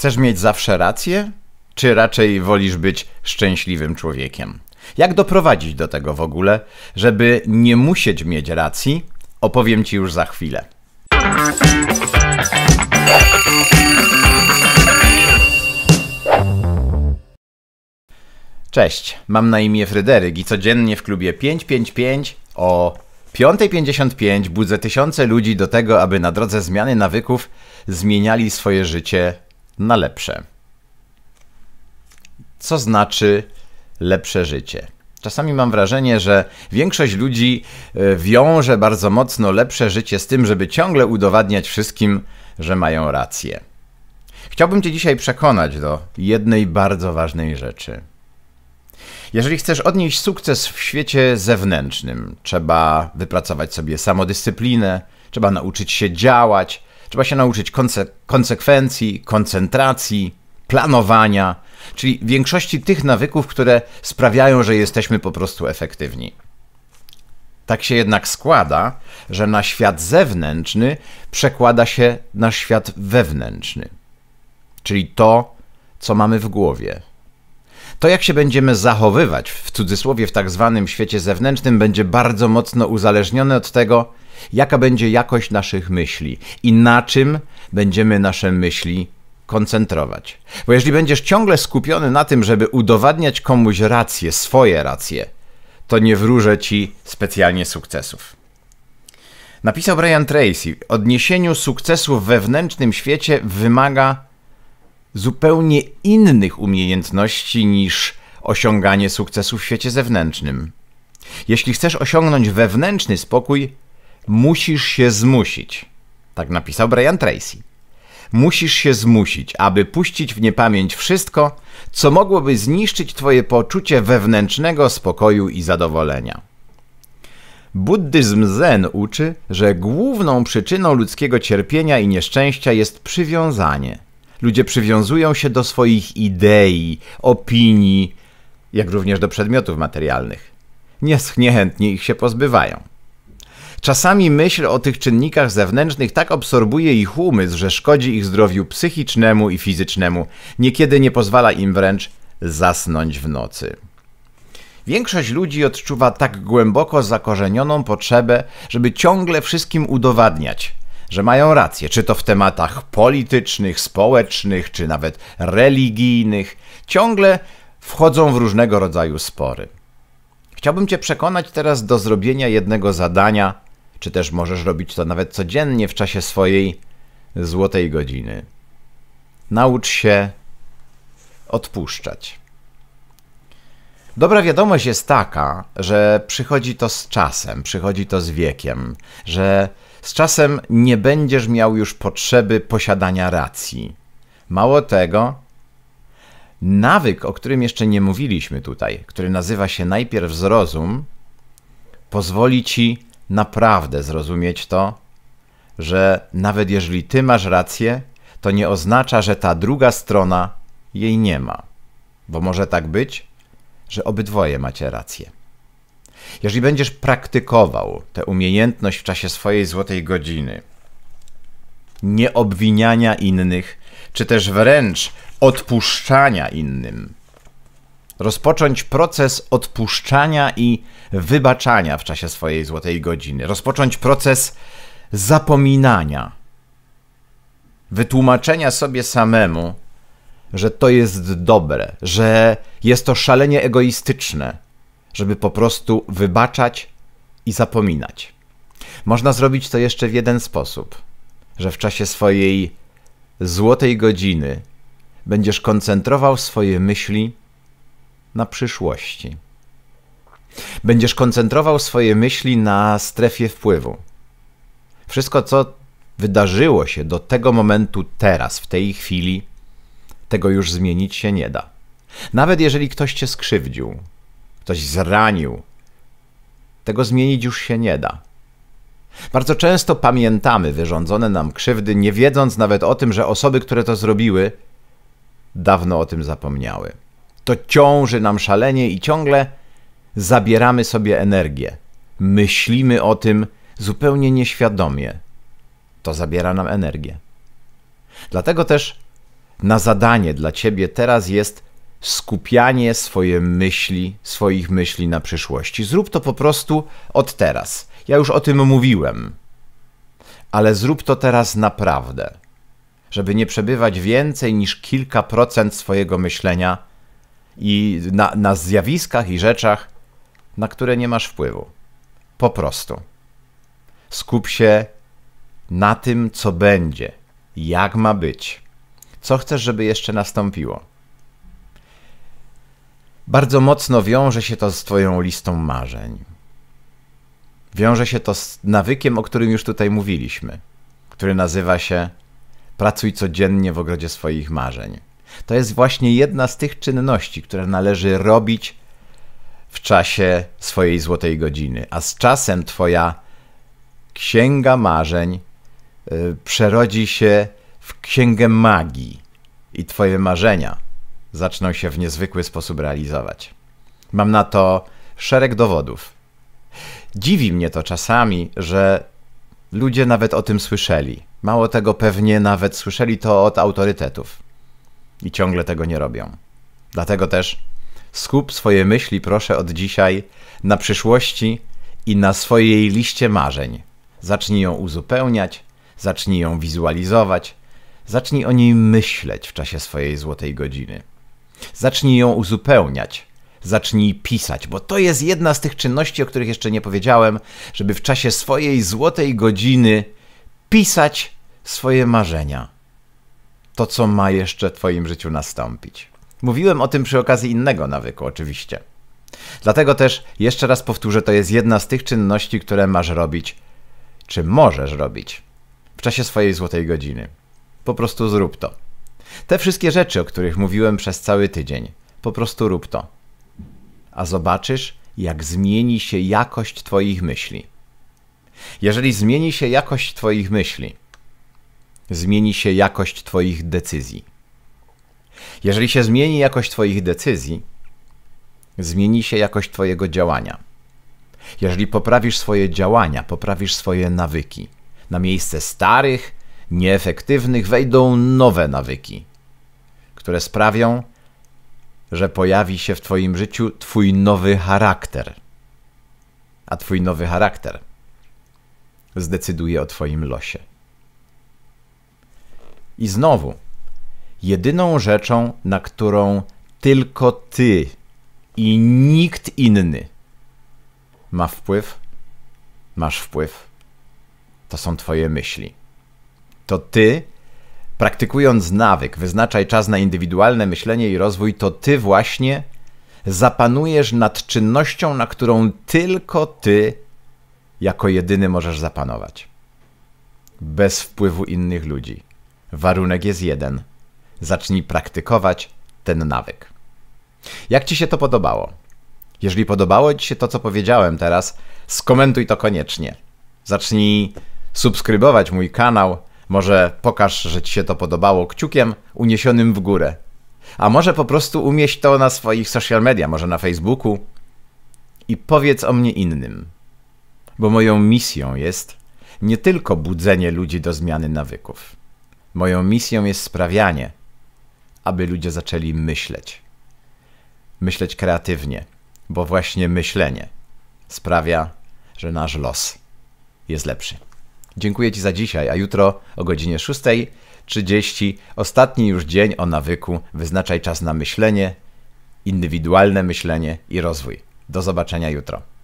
Chcesz mieć zawsze rację, czy raczej wolisz być szczęśliwym człowiekiem? Jak doprowadzić do tego w ogóle, żeby nie musieć mieć racji? Opowiem Ci już za chwilę. Cześć, mam na imię Fryderyk i codziennie w klubie 555 o 5.55 budzę tysiące ludzi do tego, aby na drodze zmiany nawyków zmieniali swoje życie na lepsze. Co znaczy lepsze życie? Czasami mam wrażenie, że większość ludzi e, wiąże bardzo mocno lepsze życie z tym, żeby ciągle udowadniać wszystkim, że mają rację. Chciałbym Cię dzisiaj przekonać do jednej bardzo ważnej rzeczy. Jeżeli chcesz odnieść sukces w świecie zewnętrznym, trzeba wypracować sobie samodyscyplinę, trzeba nauczyć się działać, Trzeba się nauczyć konse konsekwencji, koncentracji, planowania, czyli większości tych nawyków, które sprawiają, że jesteśmy po prostu efektywni. Tak się jednak składa, że na świat zewnętrzny przekłada się na świat wewnętrzny, czyli to, co mamy w głowie. To, jak się będziemy zachowywać w cudzysłowie w tak zwanym świecie zewnętrznym, będzie bardzo mocno uzależnione od tego, jaka będzie jakość naszych myśli i na czym będziemy nasze myśli koncentrować. Bo jeśli będziesz ciągle skupiony na tym, żeby udowadniać komuś rację, swoje racje, to nie wróżę ci specjalnie sukcesów. Napisał Brian Tracy: Odniesieniu sukcesu w wewnętrznym świecie wymaga zupełnie innych umiejętności niż osiąganie sukcesu w świecie zewnętrznym. Jeśli chcesz osiągnąć wewnętrzny spokój, Musisz się zmusić. Tak napisał Brian Tracy. Musisz się zmusić, aby puścić w niepamięć wszystko, co mogłoby zniszczyć twoje poczucie wewnętrznego spokoju i zadowolenia. Buddyzm Zen uczy, że główną przyczyną ludzkiego cierpienia i nieszczęścia jest przywiązanie. Ludzie przywiązują się do swoich idei, opinii, jak również do przedmiotów materialnych. Niechętnie ich się pozbywają. Czasami myśl o tych czynnikach zewnętrznych tak absorbuje ich umysł, że szkodzi ich zdrowiu psychicznemu i fizycznemu. Niekiedy nie pozwala im wręcz zasnąć w nocy. Większość ludzi odczuwa tak głęboko zakorzenioną potrzebę, żeby ciągle wszystkim udowadniać, że mają rację, czy to w tematach politycznych, społecznych, czy nawet religijnych. Ciągle wchodzą w różnego rodzaju spory. Chciałbym Cię przekonać teraz do zrobienia jednego zadania, czy też możesz robić to nawet codziennie w czasie swojej złotej godziny. Naucz się odpuszczać. Dobra wiadomość jest taka, że przychodzi to z czasem, przychodzi to z wiekiem, że z czasem nie będziesz miał już potrzeby posiadania racji. Mało tego, nawyk, o którym jeszcze nie mówiliśmy tutaj, który nazywa się najpierw zrozum, pozwoli ci naprawdę zrozumieć to, że nawet jeżeli ty masz rację, to nie oznacza, że ta druga strona jej nie ma, bo może tak być, że obydwoje macie rację. Jeżeli będziesz praktykował tę umiejętność w czasie swojej złotej godziny, nie obwiniania innych, czy też wręcz odpuszczania innym, rozpocząć proces odpuszczania i wybaczania w czasie swojej złotej godziny, rozpocząć proces zapominania, wytłumaczenia sobie samemu, że to jest dobre, że jest to szalenie egoistyczne, żeby po prostu wybaczać i zapominać. Można zrobić to jeszcze w jeden sposób, że w czasie swojej złotej godziny będziesz koncentrował swoje myśli na przyszłości. Będziesz koncentrował swoje myśli na strefie wpływu. Wszystko, co wydarzyło się do tego momentu, teraz, w tej chwili, tego już zmienić się nie da. Nawet jeżeli ktoś cię skrzywdził, ktoś zranił, tego zmienić już się nie da. Bardzo często pamiętamy wyrządzone nam krzywdy, nie wiedząc nawet o tym, że osoby, które to zrobiły, dawno o tym zapomniały to ciąży nam szalenie i ciągle zabieramy sobie energię. Myślimy o tym zupełnie nieświadomie. To zabiera nam energię. Dlatego też na zadanie dla ciebie teraz jest skupianie swoje myśli, swoich myśli na przyszłości. Zrób to po prostu od teraz. Ja już o tym mówiłem. Ale zrób to teraz naprawdę, żeby nie przebywać więcej niż kilka procent swojego myślenia i na, na zjawiskach i rzeczach, na które nie masz wpływu. Po prostu. Skup się na tym, co będzie, jak ma być, co chcesz, żeby jeszcze nastąpiło. Bardzo mocno wiąże się to z Twoją listą marzeń. Wiąże się to z nawykiem, o którym już tutaj mówiliśmy, który nazywa się Pracuj codziennie w ogrodzie swoich marzeń. To jest właśnie jedna z tych czynności, które należy robić w czasie swojej złotej godziny, a z czasem Twoja księga marzeń y, przerodzi się w księgę magii i Twoje marzenia zaczną się w niezwykły sposób realizować. Mam na to szereg dowodów. Dziwi mnie to czasami, że ludzie nawet o tym słyszeli. Mało tego, pewnie nawet słyszeli to od autorytetów i ciągle tego nie robią. Dlatego też skup swoje myśli, proszę, od dzisiaj na przyszłości i na swojej liście marzeń. Zacznij ją uzupełniać, zacznij ją wizualizować, zacznij o niej myśleć w czasie swojej złotej godziny. Zacznij ją uzupełniać, zacznij pisać, bo to jest jedna z tych czynności, o których jeszcze nie powiedziałem, żeby w czasie swojej złotej godziny pisać swoje marzenia to, co ma jeszcze w Twoim życiu nastąpić. Mówiłem o tym przy okazji innego nawyku, oczywiście. Dlatego też, jeszcze raz powtórzę, to jest jedna z tych czynności, które masz robić, czy możesz robić w czasie swojej złotej godziny. Po prostu zrób to. Te wszystkie rzeczy, o których mówiłem przez cały tydzień, po prostu rób to. A zobaczysz, jak zmieni się jakość Twoich myśli. Jeżeli zmieni się jakość Twoich myśli, zmieni się jakość Twoich decyzji. Jeżeli się zmieni jakość Twoich decyzji, zmieni się jakość Twojego działania. Jeżeli poprawisz swoje działania, poprawisz swoje nawyki, na miejsce starych, nieefektywnych wejdą nowe nawyki, które sprawią, że pojawi się w Twoim życiu Twój nowy charakter. A Twój nowy charakter zdecyduje o Twoim losie. I znowu, jedyną rzeczą, na którą tylko ty i nikt inny ma wpływ, masz wpływ, to są twoje myśli. To ty, praktykując nawyk, wyznaczaj czas na indywidualne myślenie i rozwój, to ty właśnie zapanujesz nad czynnością, na którą tylko ty jako jedyny możesz zapanować. Bez wpływu innych ludzi Warunek jest jeden. Zacznij praktykować ten nawyk. Jak Ci się to podobało? Jeżeli podobało Ci się to, co powiedziałem teraz, skomentuj to koniecznie. Zacznij subskrybować mój kanał. Może pokaż, że Ci się to podobało kciukiem uniesionym w górę. A może po prostu umieść to na swoich social media, może na Facebooku i powiedz o mnie innym. Bo moją misją jest nie tylko budzenie ludzi do zmiany nawyków Moją misją jest sprawianie, aby ludzie zaczęli myśleć. Myśleć kreatywnie, bo właśnie myślenie sprawia, że nasz los jest lepszy. Dziękuję Ci za dzisiaj, a jutro o godzinie 6.30, ostatni już dzień o nawyku, wyznaczaj czas na myślenie, indywidualne myślenie i rozwój. Do zobaczenia jutro.